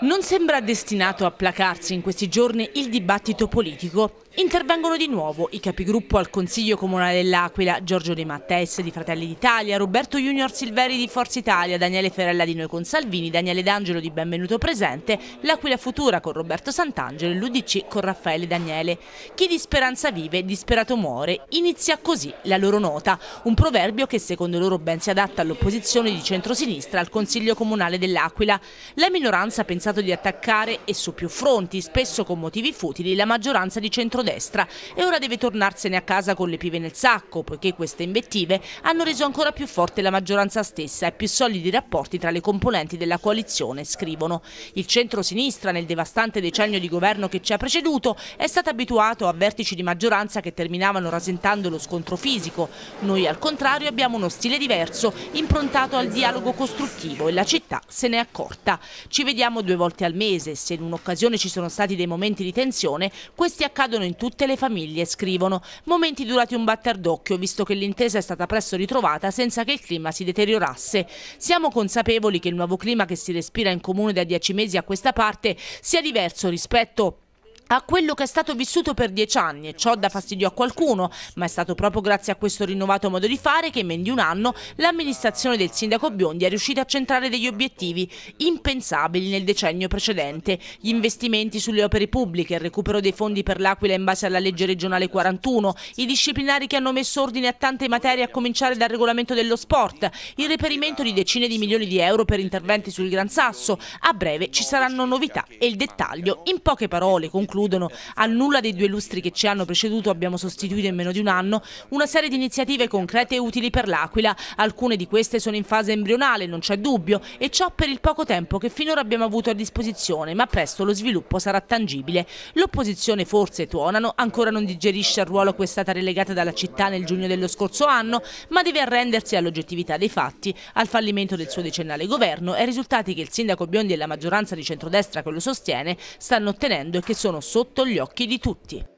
Non sembra destinato a placarsi in questi giorni il dibattito politico. Intervengono di nuovo i capigruppo al Consiglio Comunale dell'Aquila, Giorgio De Mattes di Fratelli d'Italia, Roberto Junior Silveri di Forza Italia, Daniele Ferella di Noi con Salvini, Daniele D'Angelo di Benvenuto Presente, l'Aquila Futura con Roberto Sant'Angelo e l'Udc con Raffaele Daniele. Chi di speranza vive, disperato muore. Inizia così la loro nota, un proverbio che secondo loro ben si adatta all'opposizione di centrosinistra al Consiglio Comunale dell'Aquila. La minoranza pensa pensato di attaccare e su più fronti, spesso con motivi futili, la maggioranza di centrodestra e ora deve tornarsene a casa con le pive nel sacco, poiché queste invettive hanno reso ancora più forte la maggioranza stessa e più solidi i rapporti tra le componenti della coalizione, scrivono. Il centro-sinistra nel devastante decennio di governo che ci ha preceduto è stato abituato a vertici di maggioranza che terminavano rasentando lo scontro fisico. Noi al contrario abbiamo uno stile diverso, improntato al dialogo costruttivo e la città se n'è accorta. Ci vediamo due due volte al mese. Se in un'occasione ci sono stati dei momenti di tensione, questi accadono in tutte le famiglie, scrivono. Momenti durati un batter d'occhio, visto che l'intesa è stata presto ritrovata senza che il clima si deteriorasse. Siamo consapevoli che il nuovo clima che si respira in comune da dieci mesi a questa parte sia diverso rispetto a quello che è stato vissuto per dieci anni e ciò dà fastidio a qualcuno, ma è stato proprio grazie a questo rinnovato modo di fare che in meno di un anno l'amministrazione del sindaco Biondi è riuscita a centrare degli obiettivi impensabili nel decennio precedente, gli investimenti sulle opere pubbliche, il recupero dei fondi per l'Aquila in base alla legge regionale 41, i disciplinari che hanno messo ordine a tante materie a cominciare dal regolamento dello sport, il reperimento di decine di milioni di euro per interventi sul Gran Sasso, a breve ci saranno novità e il dettaglio, in poche parole concludo alludono al nulla dei due lustri che ci hanno preceduto abbiamo sostituito in meno di un anno una serie di iniziative concrete e utili per l'Aquila. Alcune di queste sono in fase embrionale, non c'è dubbio, e ciò per il poco tempo che finora abbiamo avuto a disposizione, ma presto lo sviluppo sarà tangibile. L'opposizione forse, tuonano, ancora non digerisce il ruolo che è stata relegata dalla città nel giugno dello scorso anno, ma deve arrendersi all'oggettività dei fatti, al fallimento del suo decennale governo e ai risultati che il sindaco Biondi e la maggioranza di centrodestra che lo sostiene stanno ottenendo e che sono sotto gli occhi di tutti.